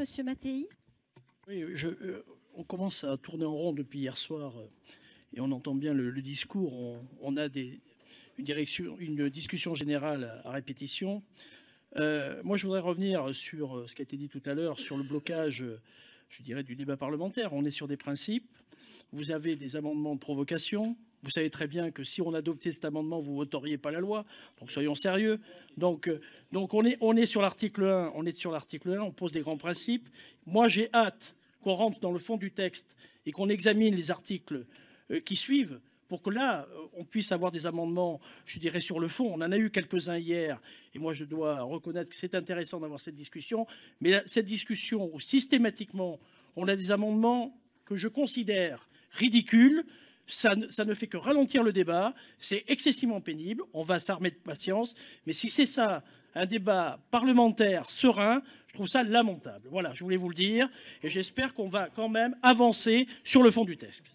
Monsieur Mattei Oui, je, euh, on commence à tourner en rond depuis hier soir euh, et on entend bien le, discours. On, a une, une, discussion générale à répétition. Euh, moi, je voudrais revenir sur ce qui a été dit tout à l'heure, sur le blocage, je dirais, du débat parlementaire. On est sur des principes. Vous avez des amendements de provocation, vous savez très bien que si on adoptait cet amendement, vous voteriez pas la loi. Donc soyons sérieux. Donc, euh, on, est, sur l'article 1, on est sur l'article 1, on pose des grands principes. Moi, j'ai hâte qu'on rentre dans le fond du texte et qu'on examine les articles euh, qui suivent pour que là, euh, on puisse avoir des amendements, je dirais, sur le fond. On en a eu quelques-uns hier, et moi, je dois reconnaître que c'est intéressant d'avoir cette discussion. Mais cette discussion, où systématiquement, on a des amendements que je considère ridicules, ça ne, fait que ralentir le débat, c'est excessivement pénible, on va s'armer de patience, mais si c'est ça, un débat parlementaire serein, je trouve ça lamentable. Voilà, je voulais vous le dire, et j'espère qu'on va quand même avancer sur le fond du texte.